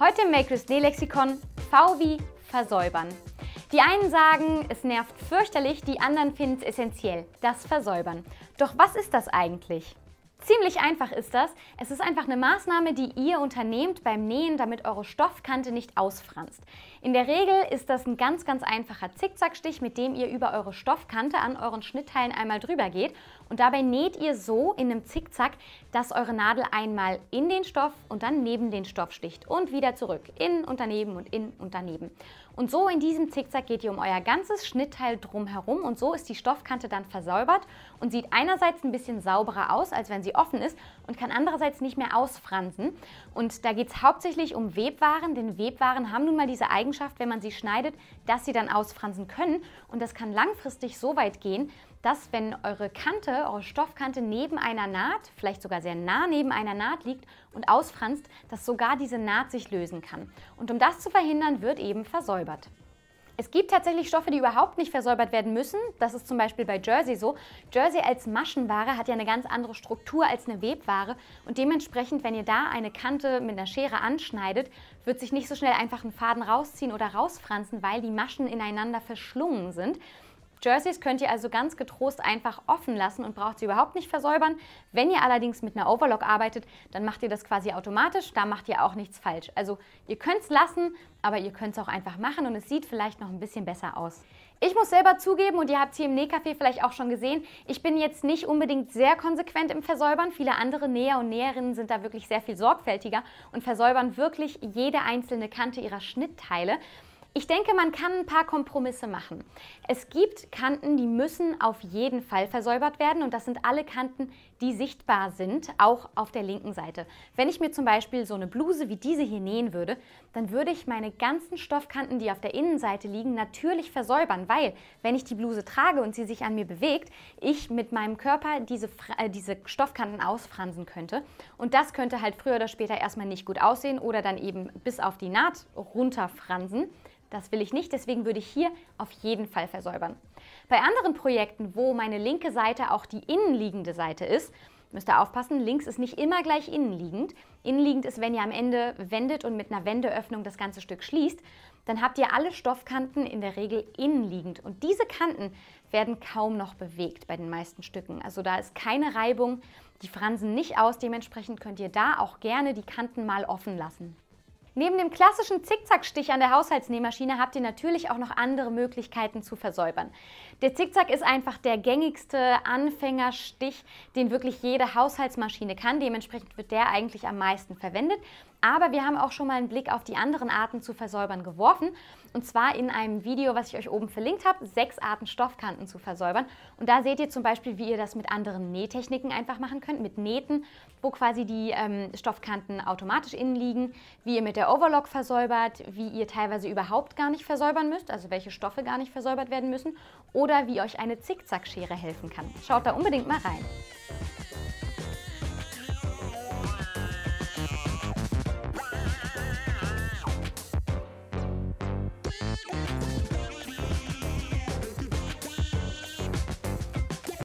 Heute im Maker's Day Lexikon V wie versäubern. Die einen sagen, es nervt fürchterlich, die anderen finden es essentiell, das Versäubern. Doch was ist das eigentlich? Ziemlich einfach ist das. Es ist einfach eine Maßnahme, die ihr unternehmt beim Nähen, damit eure Stoffkante nicht ausfranst. In der Regel ist das ein ganz, ganz einfacher Zickzackstich, mit dem ihr über eure Stoffkante an euren Schnittteilen einmal drüber geht und dabei näht ihr so in einem Zickzack, dass eure Nadel einmal in den Stoff und dann neben den Stoff sticht und wieder zurück. In und daneben und in und daneben. Und so in diesem Zickzack geht ihr um euer ganzes Schnittteil drum herum und so ist die Stoffkante dann versäubert und sieht einerseits ein bisschen sauberer aus, als wenn sie offen ist und kann andererseits nicht mehr ausfransen. Und da geht es hauptsächlich um Webwaren, denn Webwaren haben nun mal diese Eigenschaft, wenn man sie schneidet, dass sie dann ausfransen können und das kann langfristig so weit gehen, dass wenn eure Kante, eure Stoffkante neben einer Naht, vielleicht sogar sehr nah neben einer Naht liegt und ausfranst, dass sogar diese Naht sich lösen kann. Und um das zu verhindern, wird eben versäubert. Es gibt tatsächlich Stoffe, die überhaupt nicht versäubert werden müssen. Das ist zum Beispiel bei Jersey so. Jersey als Maschenware hat ja eine ganz andere Struktur als eine Webware und dementsprechend, wenn ihr da eine Kante mit einer Schere anschneidet, wird sich nicht so schnell einfach ein Faden rausziehen oder rausfranzen, weil die Maschen ineinander verschlungen sind. Jerseys könnt ihr also ganz getrost einfach offen lassen und braucht sie überhaupt nicht versäubern. Wenn ihr allerdings mit einer Overlock arbeitet, dann macht ihr das quasi automatisch, da macht ihr auch nichts falsch. Also ihr könnt es lassen, aber ihr könnt es auch einfach machen und es sieht vielleicht noch ein bisschen besser aus. Ich muss selber zugeben, und ihr habt es hier im Nähcafé vielleicht auch schon gesehen, ich bin jetzt nicht unbedingt sehr konsequent im Versäubern. Viele andere Näher und Näherinnen sind da wirklich sehr viel sorgfältiger und versäubern wirklich jede einzelne Kante ihrer Schnittteile. Ich denke, man kann ein paar Kompromisse machen. Es gibt Kanten, die müssen auf jeden Fall versäubert werden und das sind alle Kanten, die sichtbar sind, auch auf der linken Seite. Wenn ich mir zum Beispiel so eine Bluse wie diese hier nähen würde, dann würde ich meine ganzen Stoffkanten, die auf der Innenseite liegen, natürlich versäubern, weil wenn ich die Bluse trage und sie sich an mir bewegt, ich mit meinem Körper diese, äh, diese Stoffkanten ausfransen könnte und das könnte halt früher oder später erstmal nicht gut aussehen oder dann eben bis auf die Naht runterfransen das will ich nicht, deswegen würde ich hier auf jeden Fall versäubern. Bei anderen Projekten, wo meine linke Seite auch die innenliegende Seite ist, müsst ihr aufpassen, links ist nicht immer gleich innenliegend. Innenliegend ist, wenn ihr am Ende wendet und mit einer Wendeöffnung das ganze Stück schließt, dann habt ihr alle Stoffkanten in der Regel innenliegend. Und diese Kanten werden kaum noch bewegt bei den meisten Stücken. Also da ist keine Reibung, die fransen nicht aus, dementsprechend könnt ihr da auch gerne die Kanten mal offen lassen. Neben dem klassischen Zickzackstich an der Haushaltsnähmaschine habt ihr natürlich auch noch andere Möglichkeiten zu versäubern. Der Zickzack ist einfach der gängigste Anfängerstich, den wirklich jede Haushaltsmaschine kann. Dementsprechend wird der eigentlich am meisten verwendet. Aber wir haben auch schon mal einen Blick auf die anderen Arten zu versäubern geworfen. Und zwar in einem Video, was ich euch oben verlinkt habe, sechs Arten Stoffkanten zu versäubern. Und da seht ihr zum Beispiel, wie ihr das mit anderen Nähtechniken einfach machen könnt, mit Nähten, wo quasi die ähm, Stoffkanten automatisch innen liegen, wie ihr mit der Overlock versäubert, wie ihr teilweise überhaupt gar nicht versäubern müsst, also welche Stoffe gar nicht versäubert werden müssen oder wie euch eine Zickzackschere helfen kann. Schaut da unbedingt mal rein.